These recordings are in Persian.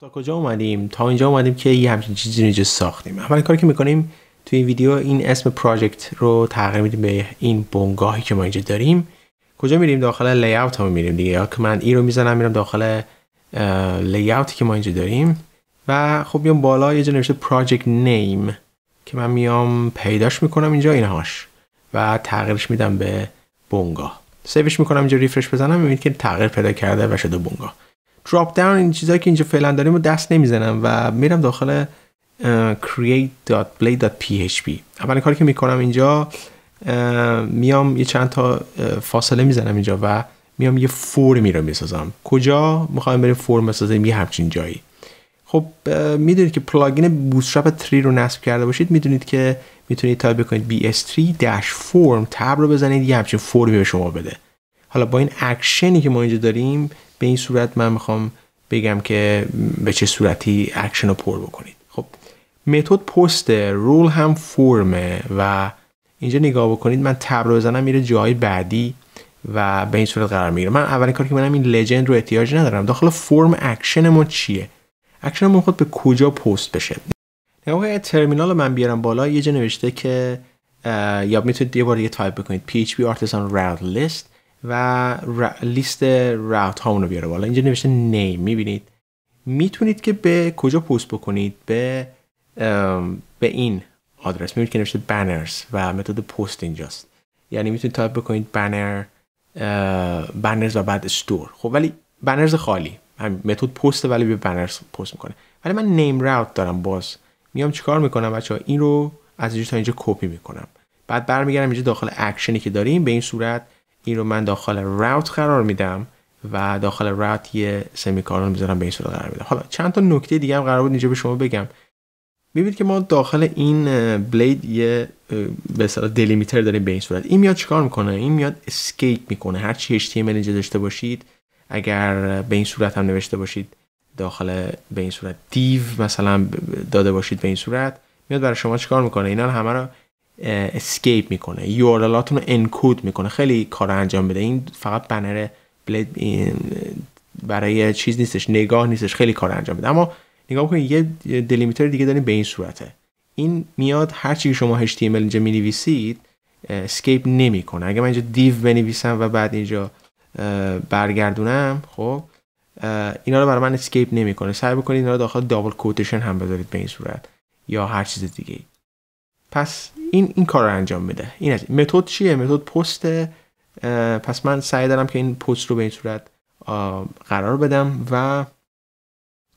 تا کجا اومدیم تا اینجا اومدیم که یه همچین چیزی رو اینجا ساختیم اولین کاری که میکنیم توی این ویدیو این اسم پراجکت رو تغییر میدیم به این بنگاهی که ما اینجا داریم کجا میریم داخل لی اوت ها میریم دیگه یا که من این رو میزنم میرم داخل لی که ما اینجا داریم و خب میام بالا یه جا نوشته پراجکت نیم که من میام پیداش میکنم اینجا اینهاش و تغییرش میدم به بنگاه سیوش میکنم اینجا ریفرش بزنم میبینید که تغییر پیدا کرده و شده بنگاه دراپ داون این چیزایی که اینجا فعلا داریم رو دست نمیزنم و میرم داخل create.blade.php اولین کاری که میکنم اینجا میام یه چند تا فاصله میزنم اینجا و میام یه فرمی رو میسازم کجا میخوایم بریم فرم بسازیم یه همچین جایی خب میدونید که پلاگین بوتستراپ 3 رو نصب کرده باشید میدونید که میتونید تایپ بکنید bs3-form تب رو بزنید یه همچین فرمی به شما بده حالا با این اکشنی که ما اینجا داریم به این صورت من میخوام بگم که به چه صورتی اکشن رو پر بکنید خب متد پست رول هم فرمه و اینجا نگاه بکنید من تب رو بزنم میره جای بعدی و به این صورت قرار میگیره من اولین کاری که منم این لجند رو احتیاج ندارم داخل فرم اکشن ما چیه اکشن ما خود به کجا پست بشه نگاه ترمینال رو من بیارم بالا یه جا نوشته که یا میتونید یه بار دیگه تایپ بکنید php artisan route list و لیست راوت هامون رو بیاره بالا اینجا نوشته نیم میبینید میتونید که به کجا پست بکنید به به این آدرس میبینید که نوشته بنرز و متد پست اینجاست یعنی میتونید تایپ بکنید بنر بنرز و بعد استور خب ولی بنرز خالی متد پست ولی به بنرز پست میکنه ولی من نیم راوت دارم باز میام چیکار میکنم بچه ها این رو از اینجا تا اینجا کپی میکنم بعد برمیگردم اینجا داخل اکشنی که داریم به این صورت این رو من داخل راوت قرار میدم و داخل راوت یه سمیکارون میذارم به این صورت قرار میدم حالا چند تا نکته دیگه هم قرار بود اینجا به شما بگم میبینید که ما داخل این بلید یه به اصطلاح دلیمیتر داریم به این صورت این میاد چیکار میکنه این میاد اسکیپ میکنه هر چی HTML اینجا داشته باشید اگر به این صورت هم نوشته باشید داخل به این صورت دیو مثلا داده باشید به این صورت میاد برای شما چیکار میکنه اینا همه رو اسکیپ میکنه یورلاتون رو انکود میکنه خیلی کار انجام بده این فقط بنر بلید برای چیز نیستش نگاه نیستش خیلی کار انجام بده اما نگاه بکنید یه دلیمیتر دیگه داریم به این صورته این میاد هر چی شما HTML اینجا می نویسید اسکیپ نمیکنه اگه من اینجا دیو بنویسم و بعد اینجا برگردونم خب اینا رو برای من اسکیپ نمیکنه سعی بکنید اینا رو داخل دابل کوتیشن هم بذارید به این صورت یا هر چیز دیگه پس این این کار رو انجام میده این از متد چیه متد پست پس من سعی دارم که این پست رو به این صورت قرار بدم و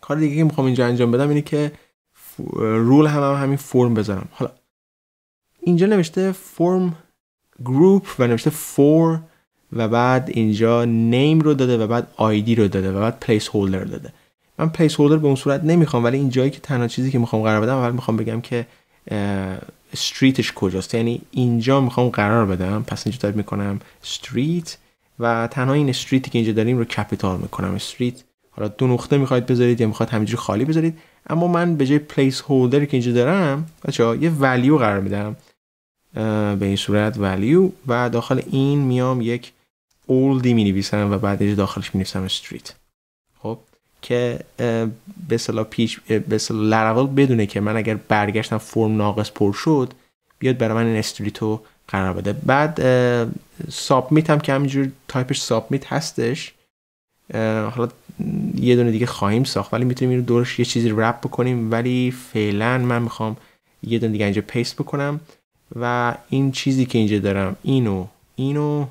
کار دیگه که میخوام اینجا انجام بدم اینه که رول هم, هم همین فرم بذارم حالا اینجا نوشته فرم گروپ و نوشته فور و بعد اینجا نیم رو داده و بعد آیدی رو داده و بعد پلیس هولدر داده من پلیس هولدر به اون صورت نمیخوام ولی این جایی که تنها چیزی که میخوام قرار بدم اول میخوام بگم که استریتش کجاست یعنی اینجا میخوام قرار بدم پس اینجا تایپ میکنم استریت و تنها این استریتی که اینجا داریم رو کپیتال میکنم استریت حالا دو نقطه میخواید بذارید یا میخواد همینجوری خالی بذارید اما من به جای پلیس هولدری که اینجا دارم بچه‌ها یه ولیو قرار میدم به این صورت ولیو و داخل این میام یک اولدی می نویسم و بعد داخلش می نویسم استریت خب که به اصطلاح پیش به بدونه که من اگر برگشتم فرم ناقص پر شد بیاد برای من این استریتو قرار بده بعد سابمیت هم که همینجور تایپش سابمیت هستش حالا یه دونه دیگه خواهیم ساخت ولی میتونیم اینو دورش یه چیزی رپ بکنیم ولی فعلا من میخوام یه دونه دیگه اینجا پیست بکنم و این چیزی که اینجا دارم اینو اینو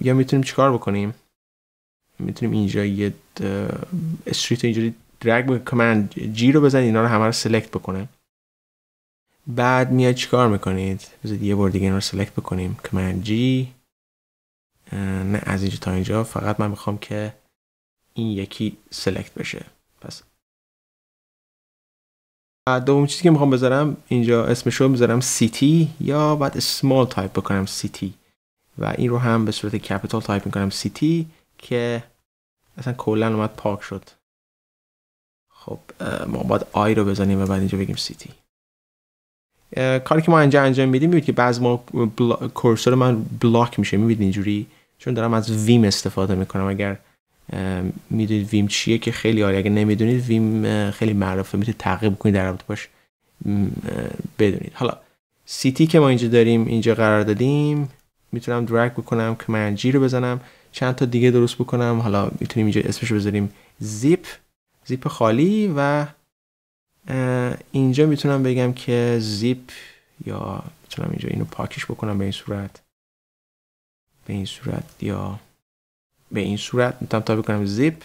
یا میتونیم چیکار بکنیم میتونیم اینجا یه استریت اینجوری درگ با کامند جی رو بزنید اینا رو همه رو سلکت بکنه بعد میاد چیکار میکنید بذارید یه بار دیگه اینا رو سلکت بکنیم کامند جی نه از اینجا تا اینجا فقط من میخوام که این یکی سلکت بشه پس دوم چیزی که میخوام بذارم اینجا اسمش رو بذارم سیتی یا بعد سمال تایپ بکنم سیتی و این رو هم به صورت کپیتال تایپ میکنم سیتی که اصلا کلا اومد پاک شد خب ما باید آی رو بزنیم و بعد اینجا بگیم سیتی کاری که ما اینجا انجام میدیم میبینید که بعض ما بلا... کورسور من بلاک میشه میبینید اینجوری چون دارم از ویم استفاده میکنم اگر میدونید ویم چیه که خیلی عالی آره. اگر نمیدونید ویم خیلی معرفه میتونید تعقیب کنید در رابطه باش بدونید حالا سیتی که ما اینجا داریم اینجا قرار دادیم میتونم درگ بکنم که رو بزنم چند تا دیگه درست بکنم حالا میتونیم اینجا اسمش رو بذاریم زیپ زیپ خالی و اینجا میتونم بگم که زیپ یا میتونم اینجا اینو پاکش بکنم به این صورت به این صورت یا به این صورت میتونم تا بکنم زیپ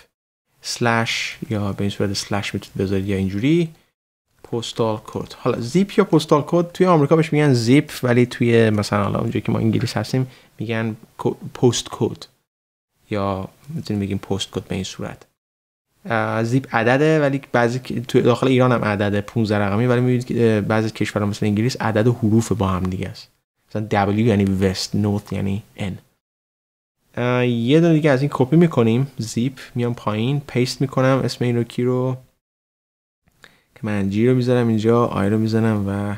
Slash یا به این صورت Slash میتونید بذارید یا اینجوری پستال کد حالا زیپ یا پستال کد توی آمریکا بهش میگن زیپ ولی توی مثلا حالا اونجا که ما انگلیس هستیم میگن پست کد یا میتونیم بگیم پست کد به این صورت زیپ عدده ولی بعضی تو داخل ایران هم عدده 15 رقمی ولی میبینید که بعضی کشورها مثل انگلیس عدد و حروف با هم دیگه است مثلا W یعنی وست North یعنی N یه دونه دیگه از این کپی میکنیم زیپ میام پایین پیست میکنم اسم این رو کی رو که من جی رو میذارم اینجا آی رو میزنم و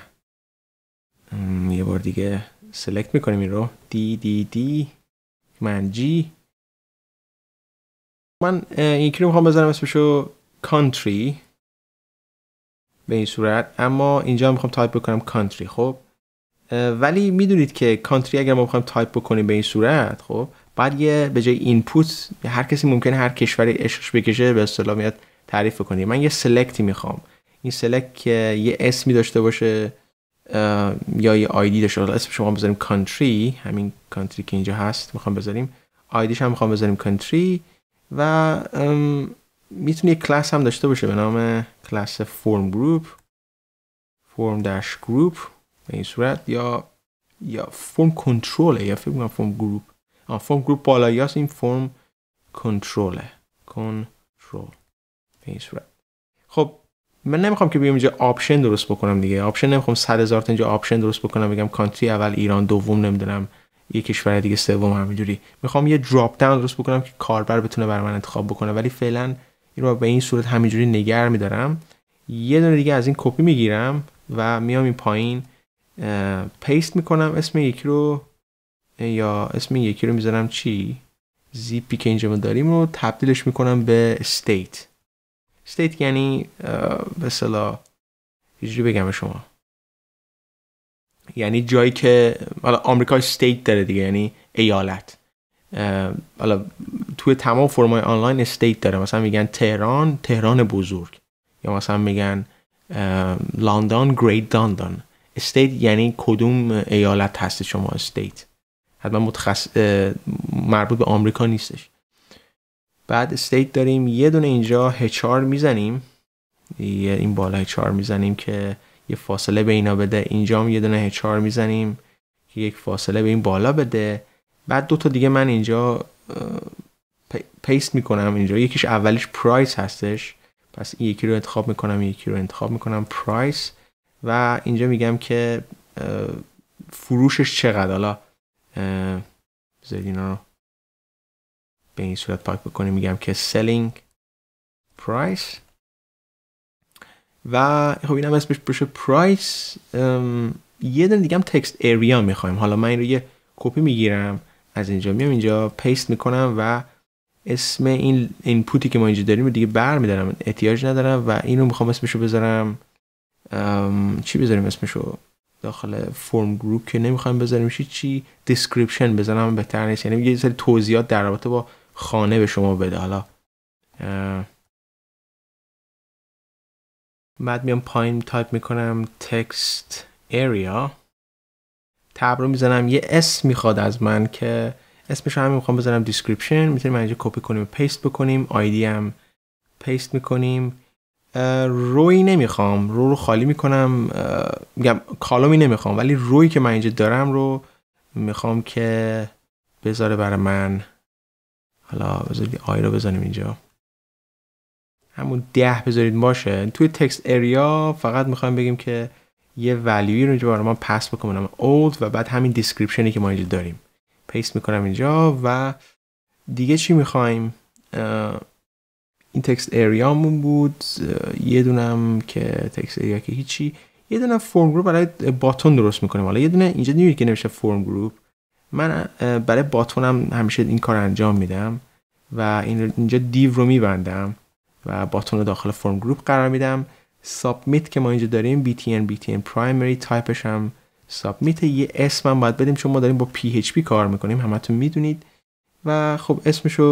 یه بار دیگه سلکت میکنیم این رو دی دی دی من جی من یکی رو میخوام بزنم اسمشو کانتری به این صورت اما اینجا میخوام تایپ بکنم کانتری خب ولی میدونید که کانتری اگر ما بخوایم تایپ بکنیم به این صورت خب بعد یه به جای اینپوت هر کسی ممکنه هر کشوری اشش بکشه به اصطلاح میاد تعریف کنیم من یه سلکتی میخوام این سلکت که یه اسمی داشته باشه یا یه آیدی داشته باشه اسم شما بذاریم کانتری همین کانتری که اینجا هست میخوام بذاریم آیدیش هم میخوام بذاریم کانتری و میتونی یک کلاس هم داشته باشه به نام کلاس فرم گروپ فرم داش گروپ به این صورت یا یا فرم کنترله یا فکر فرم گروپ فرم گروپ این فرم کنترله کنترل به این صورت خب من نمیخوام که بیام اینجا آپشن درست بکنم دیگه آپشن نمیخوام صد هزار تا اینجا آپشن درست بکنم بگم کانتری اول ایران دوم نمیدونم یه کشور دیگه سوم همینجوری میخوام یه دراپ داون درست بکنم که کاربر بتونه برای من انتخاب بکنه ولی فعلا این رو به این صورت همینجوری نگر میدارم یه دونه دیگه از این کپی میگیرم و میام این پایین پیست میکنم اسم یکی رو یا اسم یکی رو میذارم چی زیپی که اینجا ما داریم رو تبدیلش میکنم به استیت. استیت یعنی به صلاح بگم شما یعنی جایی که حالا آمریکا استیت داره دیگه یعنی ایالت حالا توی تمام فرمای آنلاین استیت داره مثلا میگن تهران تهران بزرگ یا مثلا میگن لندن گریت لندن استیت یعنی کدوم ایالت هست شما استیت حتما متخص... مربوط به آمریکا نیستش بعد استیت داریم یه دونه اینجا هچار میزنیم این بالا هچار میزنیم که یه فاصله به اینا بده اینجا هم یه دونه چار میزنیم که یک فاصله به این بالا بده بعد دو تا دیگه من اینجا پیست میکنم اینجا یکیش اولیش پرایس هستش پس این یکی رو انتخاب میکنم یکی رو انتخاب میکنم پرایس و اینجا میگم که فروشش چقدر حالا بذارید اینا رو به این صورت پاک بکنیم میگم که سلینگ پرایس و خب اینم اسمش بشه پرایس یه دن دیگه هم تکست اریا میخوایم حالا من این رو یه کپی میگیرم از اینجا میام اینجا پیست میکنم و اسم این اینپوتی که ما اینجا داریم رو دیگه برمیدارم احتیاج ندارم و اینو میخوام اسمشو بذارم چی بذاریم اسمشو داخل فرم گروپ که نمیخوایم بذاریم چی چی دیسکریپشن بذارم بهتر نیست یعنی یه سری توضیحات در رابطه با خانه به شما بده حالا بعد میام پایین تایپ میکنم تکست ایریا تب رو میزنم یه اسم میخواد از من که اسمش هم میخوام بزنم دیسکریپشن میتونیم اینجا کپی کنیم پیست بکنیم آیدی هم پیست میکنیم روی نمیخوام رو رو خالی میکنم میگم کالومی نمیخوام ولی روی که من اینجا دارم رو میخوام که بذاره برای من حالا بذاری آی رو بزنیم اینجا همون ده بذارید باشه توی تکست اریا فقط میخوایم بگیم که یه ولیوی رو اینجا برای ما پس بکنم اولد و بعد همین دیسکریپشنی که ما اینجا داریم پیست میکنم اینجا و دیگه چی میخوایم این تکست اریامون بود یه دونم که تکست اریا که هیچی یه دونه فرم گروپ برای باتون درست میکنیم حالا یه دونه اینجا نیوید که نمیشه فرم گروپ من برای باتونم همیشه این کار انجام میدم و اینجا دیو رو میبندم و باتون رو داخل فرم گروپ قرار میدم سابمیت که ما اینجا داریم btn btn primary تایپش هم سابمیت یه اسم هم باید بدیم چون ما داریم با php کار میکنیم همتون میدونید و خب اسمشو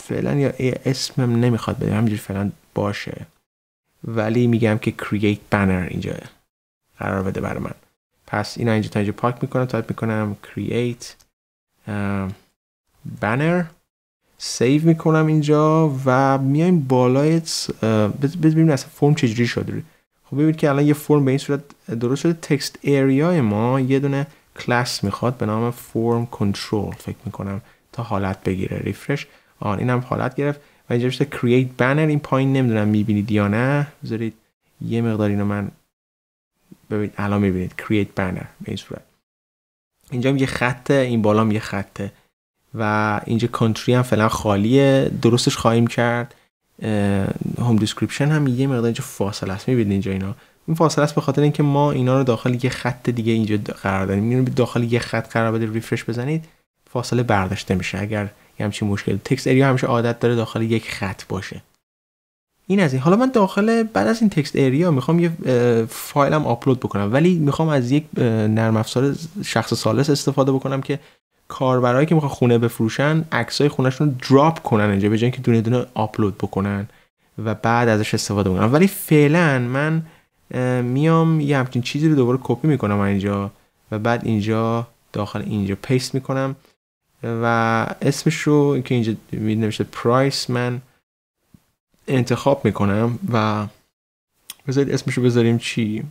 فعلا یا اسمم نمیخواد بدیم همینجوری فعلا باشه ولی میگم که create banner اینجا قرار بده برای من پس اینا اینجا تا اینجا پاک میکنم تایپ میکنم create banner سیو میکنم اینجا و میایم بالای ببینیم اصلا فرم چجوری شده خب ببینید که الان یه فرم به این صورت درست شده تکست ایریای ما یه دونه کلاس میخواد به نام فرم کنترل فکر میکنم تا حالت بگیره ریفرش آن اینم حالت گرفت و اینجا میشه create banner این پایین نمیدونم میبینید یا نه بذارید یه مقدار اینو من ببینید الان میبینید create banner به این صورت اینجا یه خطه این بالا یه خطه و اینجا کانتری هم فعلا خالیه درستش خواهیم کرد هوم دیسکریپشن هم یه مقدار اینجا فاصله است میبینید اینجا اینا این فاصله است به خاطر اینکه ما اینا رو داخل یه خط دیگه اینجا قرار دادیم اینو داخل یه خط قرار بده ریفرش بزنید فاصله برداشته میشه اگر یه همچین مشکل تکست اریا همیشه عادت داره داخل یک خط باشه این از این حالا من داخل بعد از این تکست اریا میخوام یه فایلم آپلود بکنم ولی میخوام از یک نرم افزار شخص سالس استفاده بکنم که کاربرایی که میخوان خونه بفروشن عکسای خونهشون رو دراپ کنن اینجا به جای اینکه دونه دونه آپلود بکنن و بعد ازش استفاده کنن ولی فعلا من میام یه همچین چیزی رو دوباره کپی میکنم اینجا و بعد اینجا داخل اینجا پیست میکنم و اسمش رو که اینجا می نوشته پرایس من انتخاب میکنم و بذارید اسمش رو بذاریم چی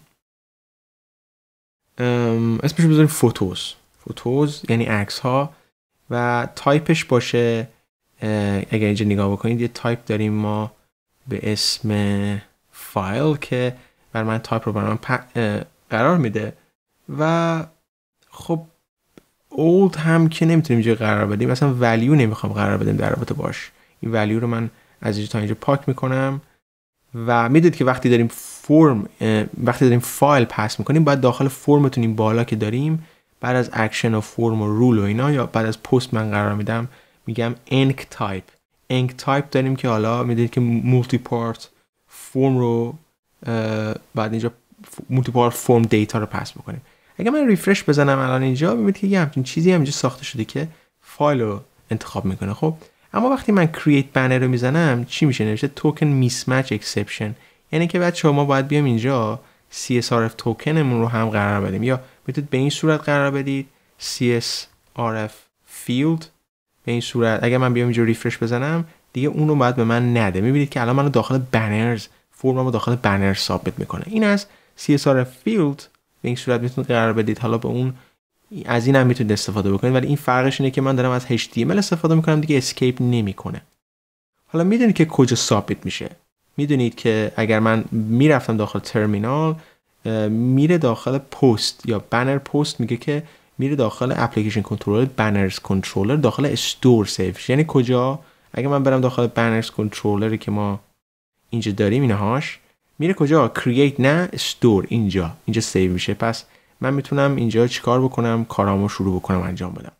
اسمش رو بذاریم فوتوز فوتوز یعنی عکس ها و تایپش باشه اگر اینجا نگاه بکنید یه تایپ داریم ما به اسم فایل که بر من تایپ رو بر من قرار میده و خب اولد هم که نمیتونیم اینجا قرار بدیم اصلا ولیو نمیخوام قرار بدیم در رابطه باش این ولیو رو من از اینجا تا اینجا پاک میکنم و میدید که وقتی داریم فرم وقتی داریم فایل پس میکنیم باید داخل فرمتون این بالا که داریم بعد از اکشن و فرم و رول و اینا یا بعد از پست من قرار میدم میگم انک تایپ انک تایپ داریم که حالا میدید که مولتی پارت فرم رو بعد اینجا مولتی پارت فرم دیتا رو پس بکنیم اگه من ریفرش بزنم الان اینجا میبینید که یه همچین چیزی هم اینجا ساخته شده که فایل رو انتخاب میکنه خب اما وقتی من کرییت بنر رو میزنم چی میشه نوشته توکن میس میچ اکسپشن یعنی که بعد شما باید بیام اینجا CSRF توکنمون رو هم قرار بدیم یا میتونید به این صورت قرار بدید CSRF field به این صورت اگر من بیام اینجا ریفرش بزنم دیگه اون رو باید به من نده میبینید که الان منو داخل بنرز فرمم رو داخل بنر ثابت میکنه این از CSRF field به این صورت میتونید قرار بدید حالا به اون از این هم میتونید استفاده بکنید ولی این فرقش اینه که من دارم از HTML استفاده میکنم دیگه اسکیپ نمیکنه حالا میدونید که کجا سابمیت میشه میدونید که اگر من میرفتم داخل ترمینال میره داخل پست یا بنر پست میگه که میره داخل اپلیکیشن کنترلر بنرز کنترلر داخل استور سیو یعنی کجا اگه من برم داخل بنرز کنترلری که ما اینجا داریم اینهاش میره کجا کرییت نه استور اینجا اینجا سیو میشه پس من میتونم اینجا چیکار بکنم کارامو شروع بکنم انجام بدم